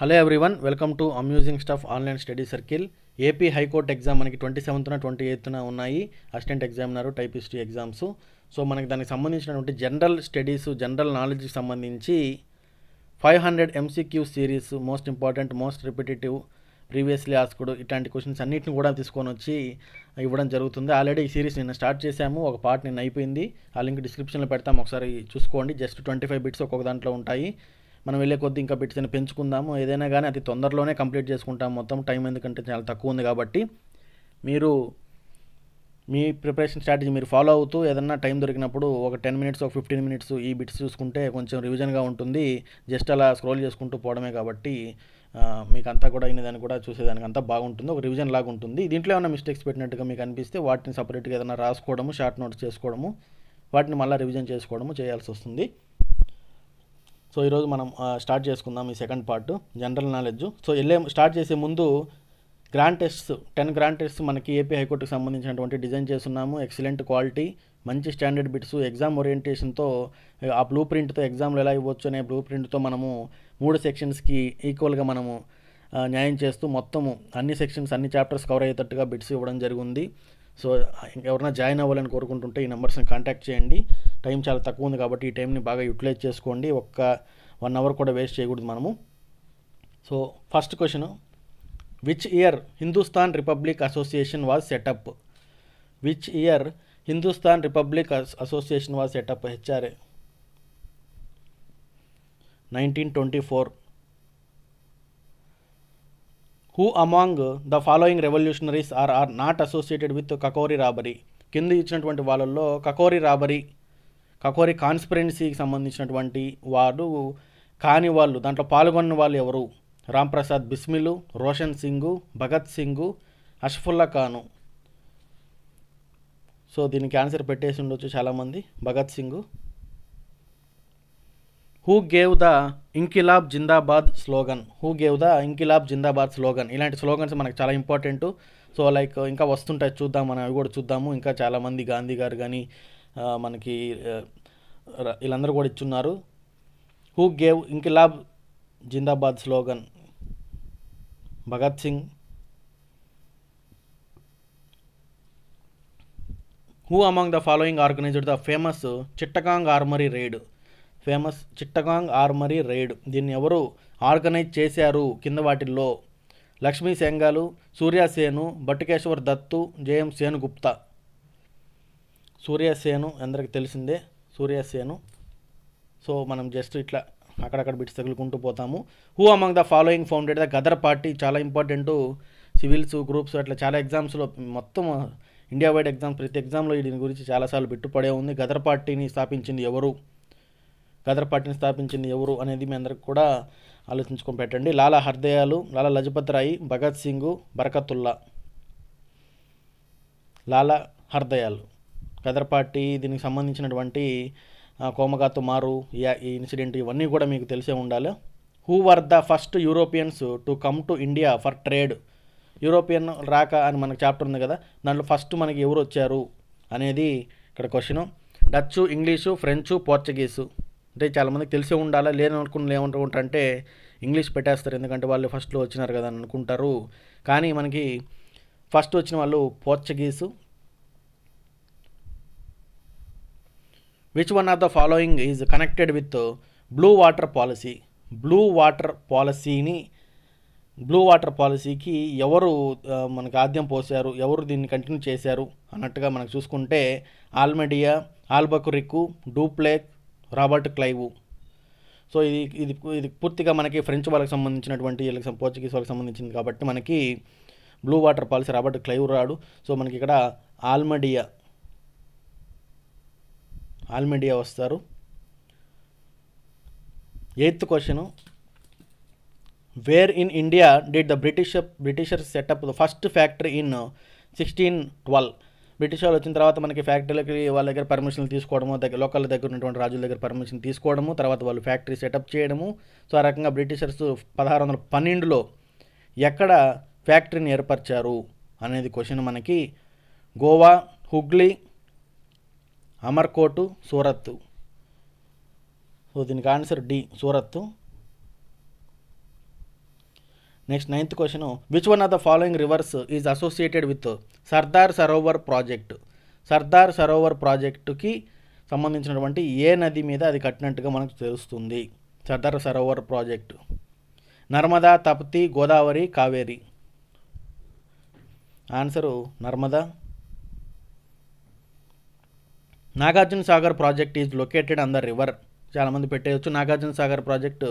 hello everyone welcome to amusing stuff online study circle AP high court exam మనకి twenty సెవెంత్న twenty ఎయిత్న ఉన్నాయి assistant examiner history exams so మనకి దానికి సంబంధించినటువంటి జనరల్ స్టడీస్ జనరల్ నాలెడ్జ్కి సంబంధించి five hundred MCQ series most important most repetitive previously asked ఇట్లాంటి క్వశ్చన్స్ అన్నింటిని కూడా తీసుకొని వచ్చి ఇవ్వడం జరుగుతుంది ఆల్రెడీ ఈ సిరీస్ నిన్న స్టార్ట్ చేశాము ఒక పార్ట్ నిన్న అయిపోయింది ఆ లింక్ డిస్క్రిప్షన్లో పెడతాము ఒకసారి చూసుకోండి జస్ట్ ట్వంటీ ఫైవ్ బిట్స్ ఒక్కొక్క దాంట్లో ఉంటాయి మనం వెళ్ళే కొద్దీ ఇంకా బిట్స్ని పెంచుకుందాము ఏదైనా కానీ అతి తొందరలోనే కంప్లీట్ చేసుకుంటాం మొత్తం టైం ఎందుకంటే చాలా తక్కువ ఉంది కాబట్టి మీరు మీ ప్రిపరేషన్ స్ట్రాటజీ మీరు ఫాలో అవుతూ ఏదన్నా టైం దొరికినప్పుడు ఒక టెన్ మినిట్స్ ఒక ఫిఫ్టీన్ మినిట్స్ ఈ బిట్స్ చూసుకుంటే కొంచెం రివిజన్గా ఉంటుంది జస్ట్ అలా స్క్రోల్ చేసుకుంటూ పోవడమే కాబట్టి మీకు అంతా కూడా అయినదాన్ని కూడా చూసేదానికి అంతా బాగుంటుంది ఒక రివిజన్ లాగా ఉంటుంది దీంట్లో ఏమైనా మిస్టేక్స్ పెట్టినట్టుగా మీకు అనిపిస్తే వాటిని సపరేట్గా ఏదైనా రాసుకోవడము షార్ట్ నోట్స్ చేసుకోవడము వాటిని మళ్ళీ రివిజన్ చేసుకోవడము చేయాల్సి వస్తుంది సో ఈరోజు మనం స్టార్ట్ చేసుకుందాం ఈ second part general knowledge so వెళ్ళే స్టార్ట్ చేసే ముందు grand tests ten grand tests మనకి ఏపీ హైకోర్టుకు సంబంధించినటువంటి డిజైన్ చేస్తున్నాము ఎక్సలెంట్ క్వాలిటీ మంచి స్టాండర్డ్ బిట్స్ ఎగ్జామ్ ఓరియంటేషన్తో ఆ బ్లూ ప్రింట్తో ఎగ్జామ్లు ఎలా ఇవ్వచ్చు అనే బ్లూ ప్రింట్తో మనము మూడు సెక్షన్స్కి ఈక్వల్గా మనము న్యాయం చేస్తూ మొత్తము అన్ని సెక్షన్స్ అన్ని చాప్టర్స్ కవర్ అయ్యేటట్టుగా బిట్స్ ఇవ్వడం జరిగింది సో ఎవరైనా జాయిన్ అవ్వాలని కోరుకుంటుంటే ఈ నెంబర్స్ని కాంటాక్ట్ చేయండి టైం చాలా తక్కువ ఉంది కాబట్టి ఈ టైంని బాగా యూటిలైజ్ చేసుకోండి ఒక్క వన్ అవర్ కూడా వేస్ట్ చేయకూడదు మనము so first question which year Hindustan republic association was set up which year Hindustan republic association was set up HRA nineteen twenty four who among the following revolutionaries are are not associated with Kakori robbery కింద ఇచ్చినటువంటి వాళ్ళల్లో కకోరి robbery కకోరి కాన్స్పిరెన్సీకి సంబంధించినటువంటి వారు కాని వాళ్ళు దాంట్లో పాల్గొన్న వాళ్ళు ఎవరు రాంప్రసాద్ బిస్మిలు రోషన్ సింగు భగత్ సింగు అష్ఫుల్లా ఖాను సో దీనికి ఆన్సర్ పెట్టేసి ఉండొచ్చు చాలామంది Bhagat Singh who gave the Inquilab Zindabad slogan who gave the Inquilab Zindabad slogan ఇలాంటి స్లోగన్స్ మనకు చాలా ఇంపార్టెంట్ సో లైక్ ఇంకా వస్తుంటాయి చూద్దాం మనం అవి కూడా చూద్దాము ఇంకా చాలామంది గాంధీ గారు కానీ మనకి వీళ్ళందరూ కూడా ఇచ్చున్నారు who gave Inquilab Zindabad slogan Bhagat Singh who among the following organiser the famous Chittagong armoury raid famous Chittagong armoury raid దీన్ని ఎవరు ఆర్గనైజ్ చేశారు కింద వాటిల్లో లక్ష్మీ సేంగాలు సూర్యాసేను భట్టుకేశ్వర్ దత్తు జేఎం సేను గుప్తా సూర్యాసేను అందరికి తెలిసిందే సూర్యాసేను సో మనం జస్ట్ ఇట్లా అక్కడక్కడ బిట్స్ తగులుకుంటూ పోతాము who among the following founded the Ghadar party చాలా ఇంపార్టెంటు సివిల్స్ గ్రూప్స్ అట్లా చాలా ఎగ్జామ్స్లో మొత్తం ఇండియా వైడ్ ఎగ్జామ్స్ ప్రతి ఎగ్జామ్లో దీని గురించి చాలాసార్లు బిట్టుపడే ఉంది గదర్ పార్టీని స్థాపించింది ఎవరు గదర్ పార్టీని స్థాపించింది ఎవరు అనేది మీ అందరికి కూడా ఆలోచించుకొని పెట్టండి లాలా హర్దయాలు లాలా లజపత్ రాయ్ భగత్ సింగ్ బరకతుల్లా లాలా హర్దయాలు గదర్ పార్టీ దీనికి సంబంధించినటువంటి కోమగాతు మారు ఈ ఇన్సిడెంట్ ఇవన్నీ కూడా మీకు తెలిసే ఉండాలి who were the first Europeans to come to India for trade European రాక అని మనకు చాప్టర్ ఉంది కదా దాంట్లో ఫస్ట్ మనకి ఎవరు వచ్చారు అనేది ఇక్కడ question Dutch English French Portuguese అంటే చాలామందికి తెలిసే ఉండాలా లేని అనుకున్న ఏమంటూ ఇంగ్లీష్ పెట్టేస్తారు ఎందుకంటే వాళ్ళు ఫస్ట్లో వచ్చినారు కదా అని అనుకుంటారు కానీ మనకి ఫస్ట్ వచ్చిన వాళ్ళు Portuguese which one of the following is connected with blue water policy blue water పాలసీని బ్లూ వాటర్ పాలసీకి ఎవరు మనకు ఆద్యం పోశారు ఎవరు దీన్ని కంటిన్యూ చేశారు అన్నట్టుగా మనకు చూసుకుంటే Almeida Albuquerque Dupleix Robert Clive so ఇది ఇది ఇది పూర్తిగా మనకి ఫ్రెంచ్ వాళ్ళకి సంబంధించినటువంటి వీళ్ళకి పోర్చుగీస్ వాళ్ళకి సంబంధించింది కాబట్టి మనకి blue water policy Robert Clive రాడు సో మనకి ఇక్కడ ఆల్మడియా ఆల్మడియా వస్తారు eighth question where in India did the British Britisher set up the first factory in sixteen twelve British వాళ్ళు వచ్చిన తర్వాత మనకి ఫ్యాక్టరీలకి వాళ్ళ దగ్గర పర్మిషన్ తీసుకోవడము దగ్గర లోకల్ దగ్గర ఉన్నటువంటి రాజుల దగ్గర పర్మిషన్ తీసుకోవడము తర్వాత వాళ్ళు ఫ్యాక్టరీ సెటప్ చేయడము సో ఆ రకంగా బ్రిటిషర్స్ పదహారు వందల పన్నెండులో ఎక్కడ ఫ్యాక్టరీని ఏర్పరిచారు అనేది క్వశ్చన్ మనకి గోవా హుగ్లీ అమర్కోటు సూరత్ సో దీనికి answer D Surat next ninth question which one of the following rivers is associated with Sardar Sarovar project Sardar Sarovar ప్రాజెక్టుకి సంబంధించినటువంటి ఏ నది మీద అది కట్టినట్టుగా మనకు తెలుస్తుంది Sardar Sarovar project Narmada Tapti Godavari Kaveri answer Narmada Nagarjuna Sagar project is located on the river చాలామంది పెట్టేయచ్చు Nagarjuna Sagar project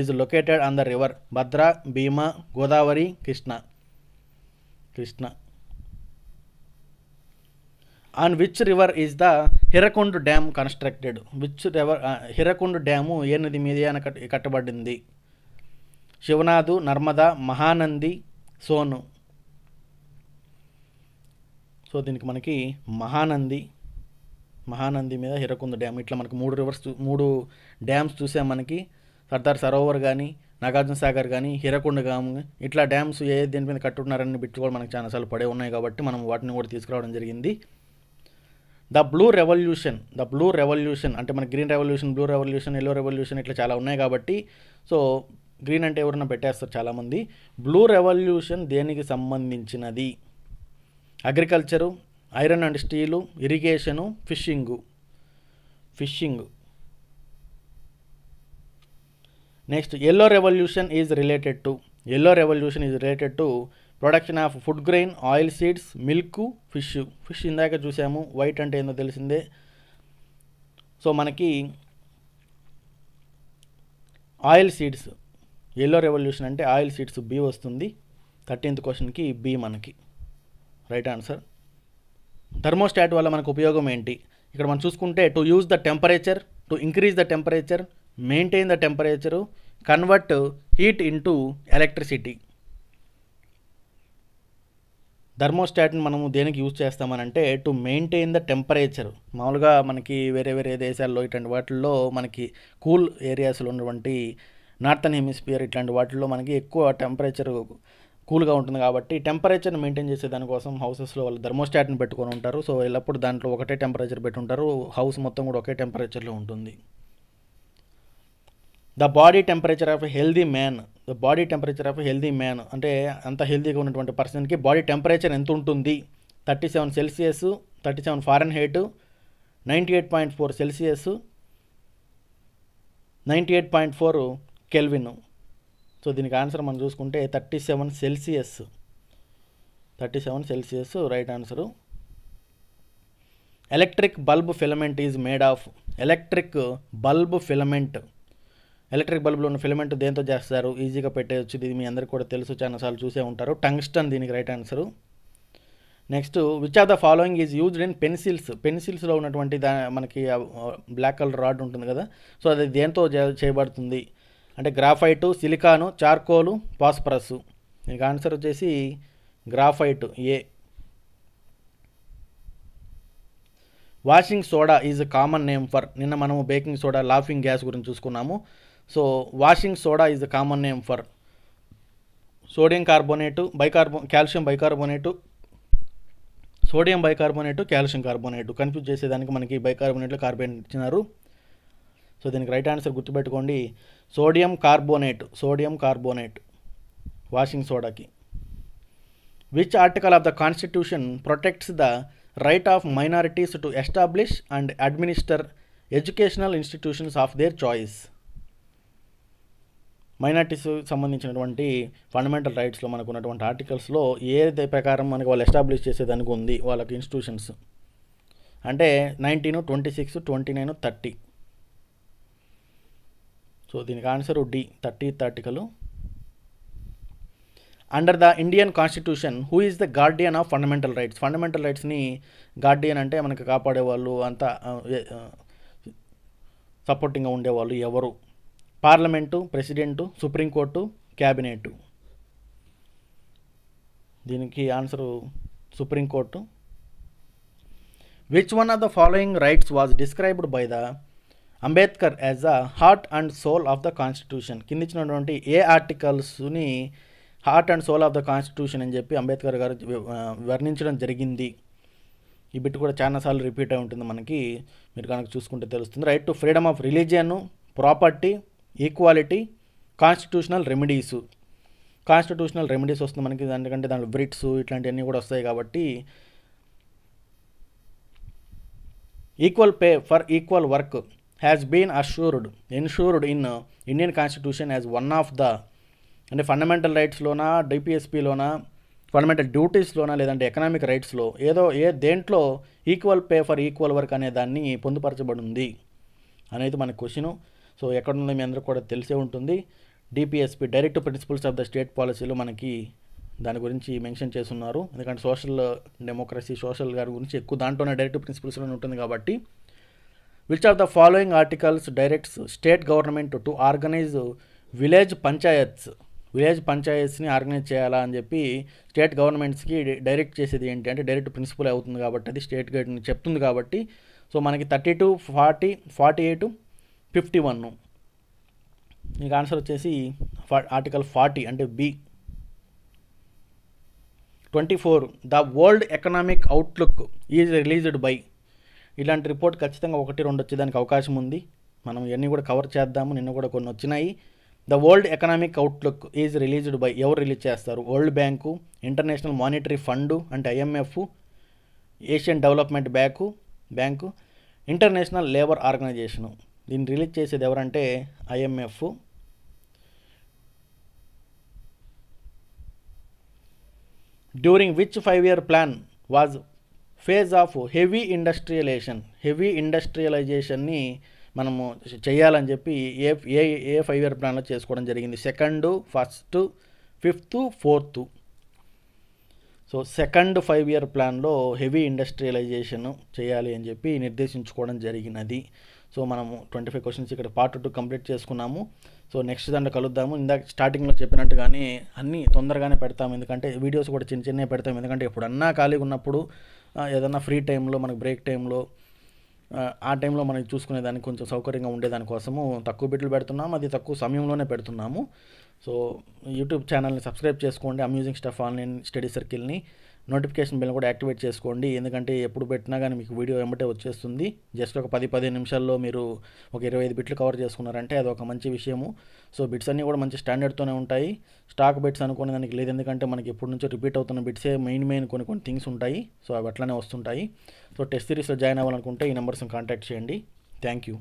is located on the river Bhadra Bhima Godavari Krishna Krishna on which river is the Hirakud dam constructed which river Hirakud dam ఏ నది మీద కట్టబడింది శివనాథు నర్మదా మహానంది సోను సో దీనికి మనకి మహానంది మహానంది మీద హిరకుంద డ్యామ్ ఇట్లా మనకు మూడు రివర్స్ మూడు డ్యామ్స్ చూసాం మనకి సర్దార్ సరోవర్ కానీ నాగార్జున సాగర్ కానీ హిరకొండ కానీ ఇట్లా డ్యామ్స్ ఏ దీని మీద కట్టున్నారని బిట్లు కూడా మనకు చాలా అసలు పడే ఉన్నాయి కాబట్టి మనం వాటిని కూడా తీసుకురావడం జరిగింది the blue revolution the blue revolution అంటే మన green revolution blue revolution yellow revolution ఇట్లా చాలా ఉన్నాయి కాబట్టి సో గ్రీన్ అంటే ఎవరన్నా పెట్టేస్తారు చాలామంది బ్లూ రెవల్యూషన్ దేనికి సంబంధించినది agriculture iron and steel irrigation fishing fishing next yellow revolution is related to yellow revolution is related to production of food grain oil seeds milk fish fish ఇందాక చూసాము white అంటే ఏందో తెలిసిందే సో మనకి oil seeds yellow revolution అంటే oil seeds B వస్తుంది thirteenth క్వశ్చన్కి B మనకి రైట్ ఆన్సర్ థర్మోస్టాట్ వల్ల మనకు ఉపయోగం ఏంటి ఇక్కడ మనం చూసుకుంటే to use the temperature to increase the temperature maintain the temperature convert heat into electricity థర్మోస్టాట్ని మనము దేనికి యూజ్ చేస్తామనంటే టు మెయింటైన్ ద టెంపరేచర్ మామూలుగా మనకి వేరే వేరే దేశాల్లో ఇటువంటి వాటిల్లో మనకి కూల్ ఏరియాస్లో ఉన్నటువంటి నార్థన్ హెమిస్పియర్ ఇట్లాంటి వాటిల్లో మనకి ఎక్కువ టెంపరేచర్ కూల్గా ఉంటుంది కాబట్టి టెంపరేచర్ని మెయింటైన్ చేసే దానికోసం హౌసెస్లో వాళ్ళు థర్మోస్టాట్ని పెట్టుకొని ఉంటారు సో ఎల్లప్పుడు దాంట్లో ఒకటే టెంపరేచర్ పెట్టుంటారు హౌస్ మొత్తం కూడా ఒకే టెంపరేచర్లో ఉంటుంది the body temperature of healthy man the body temperature of healthy man అంటే అంత హెల్దీగా ఉన్నటువంటి పర్సన్కి బాడీ టెంపరేచర్ ఎంత ఉంటుంది thirty seven Celsius thirty seven Fahrenheit ninety eight point four Celsius ninety eight point four Kelvin so దీనికి answer మనం చూసుకుంటే thirty seven Celsius thirty seven Celsius right answer electric bulb filament is made of electric bulb filament electric బల్బులో ఉన్న filament దేంతో చేస్తారు ఈజీగా పెట్టేయచ్చు ఇది మీ అందరికీ కూడా తెలుసు చాలాసార్లు చూసే ఉంటారు టంగ్స్టన్ దీనికి right answer next which of the following is used in pencils పెన్సిల్స్లో ఉన్నటువంటి దా మనకి బ్లాక్ కలర్ రాడ్ ఉంటుంది కదా సో అది దేంతో చేయబడుతుంది అంటే గ్రాఫైటు సిలికాను చార్కోలు పాస్పరస్ దీనికి ఆన్సర్ వచ్చేసి గ్రాఫైట్ ఏ washing soda is common name for నిన్న మనము బేకింగ్ సోడా లాఫింగ్ గ్యాస్ గురించి చూసుకున్నాము so washing soda is the common name for sodium carbonate bicarbo calcium bicarbonate sodium bicarbonate calcium carbonate confuse చేసేదానికి మనకి బైకార్బోనేట్లు కార్బోనేట్ ఇచ్చినారు సో దీనికి రైట్ ఆన్సర్ గుర్తుపెట్టుకోండి sodium carbonate sodium carbonate washing సోడాకి which article of the constitution protects the right of minorities to establish and administer educational institutions of their choice minorities సంబంధించినటువంటి fundamental రైట్స్లో మనకు ఉన్నటువంటి ఆర్టికల్స్లో ఏదైతే ప్రకారం మనకి వాళ్ళు ఎస్టాబ్లిష్ చేసేదానికి ఉంది వాళ్ళకి ఇన్స్టిట్యూషన్స్ అంటే nineteen twenty six twenty nine thirty so దీనికి answer D thirty article under the Indian constitution who is the guardian of fundamental rights fundamental రైట్స్ని గార్డియన్ అంటే మనకు కాపాడేవాళ్ళు అంతా సపోర్టింగ్గా ఉండేవాళ్ళు ఎవరు పార్లమెంటు ప్రెసిడెంటు సుప్రీంకోర్టు క్యాబినెట్ దీనికి answer supreme court which one of the following rights was described by the Ambedkar as the heart and soul of the constitution కిందిచ్చినటువంటి ఏ ఆర్టికల్స్ని heart and soul of the constitution అని చెప్పి అంబేద్కర్ గారు వర్ణించడం జరిగింది ఈ బిట్ కూడా చాలాసార్లు రిపీట్ అయి ఉంటుంది మనకి మీరు కనుక చూసుకుంటే తెలుస్తుంది right to freedom of religion property equality constitutional remedies constitutional remedies వస్తుంది మనకి ఎందుకంటే దాంట్లో బ్రిట్స్ ఇట్లాంటివన్నీ కూడా వస్తాయి కాబట్టి equal pay for equal work has been assured insured in Indian constitution as one of the అంటే ఫండమెంటల్ రైట్స్లోనా డిపిఎస్పిలోనా ఫండమెంటల్ డ్యూటీస్లోనా లేదంటే ఎకనామిక్ రైట్స్లో ఏదో ఏ దేంట్లో equal pay for equal work అనే దాన్ని పొందుపరచబడింది అనేది మన క్వశ్చను సో ఉన్నాయి మీ అందరూ కూడా తెలిసే ఉంటుంది DPSP direct principles of the state పాలసీలో మనకి దాని గురించి మెన్షన్ చేస్తున్నారు ఎందుకంటే సోషల్ డెమోక్రసీ సోషల్ గారి గురించి ఎక్కువ దాంట్లోనే డైరెక్ట్ ప్రిన్సిపల్స్లోనే ఉంటుంది కాబట్టి which of the following articles directs state government to organise village panchayats village పంచాయత్స్ని ఆర్గనైజ్ చేయాలా అని చెప్పి స్టేట్ గవర్నమెంట్స్కి డైరెక్ట్ చేసేది ఏంటి అంటే డైరెక్ట్ ప్రిన్సిపల్ అవుతుంది కాబట్టి అది స్టేట్ గైడ్ చెప్తుంది కాబట్టి సో మనకి thirty two forty forty eight fifty one ఇంకా ఆన్సర్ వచ్చేసి ఆర్టికల్ ఫార్టీ అంటే B twenty four the world economic outlook is released by ఇలాంటి రిపోర్ట్ ఖచ్చితంగా ఒకటి రెండు వచ్చేదానికి అవకాశం ఉంది మనం ఇవన్నీ కూడా కవర్ చేద్దాము నిన్న కూడా కొన్ని వచ్చినాయి the world economic outlook is released by ఎవరు రిలీజ్ చేస్తారు world bank international monetary fund అంటే IMF Asian development bank bank international labour organisation దీన్ని రిలీజ్ చేసేది ఎవరంటే IMF during which five year plan was phase of heavy industrialisation heavy ఇండస్ట్రియలైజేషన్ని మనము చేయాలని చెప్పి ఏ ఏ ఏ ఫైవ్ ఇయర్ ప్లాన్లో చేసుకోవడం జరిగింది second first fifth fourth so second five year ప్లాన్లో హెవీ ఇండస్ట్రియలైజేషన్ చేయాలి అని చెప్పి నిర్దేశించుకోవడం జరిగినది సో మనము ట్వంటీ ఫైవ్ క్వశ్చన్స్ ఇక్కడ పార్ట్ టూ కంప్లీట్ చేసుకున్నాము సో నెక్స్ట్ దాంట్లో కలుద్దాము ఇందాక స్టార్టింగ్లో చెప్పినట్టుగానే అన్నీ తొందరగానే పెడతాము ఎందుకంటే వీడియోస్ కూడా చిన్న చిన్న పెడతాము ఎందుకంటే ఎప్పుడన్నా ఖాళీగా ఉన్నప్పుడు ఏదన్నా ఫ్రీ టైంలో మనకు బ్రేక్ టైంలో ఆ టైంలో మనం చూసుకునేదానికి కొంచెం సౌకర్యంగా ఉండేదాని కోసము తక్కువ బిడ్డలు పెడుతున్నాము అది తక్కువ సమయంలోనే పెడుతున్నాము సో యూట్యూబ్ ఛానల్ని సబ్స్క్రైబ్ చేసుకోండి అమ్యూజింగ్ స్టఫ్ ఆన్లైన్ స్టడీ సర్కిల్ని నోటిఫికేషన్ బిల్ కూడా యాక్టివేట్ చేసుకోండి ఎందుకంటే ఎప్పుడు పెట్టినా కానీ మీకు వీడియో వెంబటే వచ్చేస్తుంది జస్ట్ ఒక పది పదిహేను నిమిషాల్లో మీరు ఒక ఇరవై ఐదు బిట్లు కవర్ చేసుకున్నారంటే అది ఒక మంచి విషయము సో బిట్స్ అన్నీ కూడా మంచి స్టాండర్డ్తోనే ఉంటాయి స్టాక్ బిట్స్ అనుకునే దానికి లేదు ఎందుకంటే మనకి ఎప్పటి నుంచో రిపీట్ అవుతున్న బిట్సే మెయిన్ మెయిన్ కొన్ని కొన్ని థింగ్స్ ఉంటాయి సో అవి అట్లానే వస్తుంటాయి సో టెస్ట్ సిరీస్లో జాయిన్ అవ్వాలనుకుంటే ఈ నెంబర్స్ని కాంటాక్ట్ చేయండి థ్యాంక్ యూ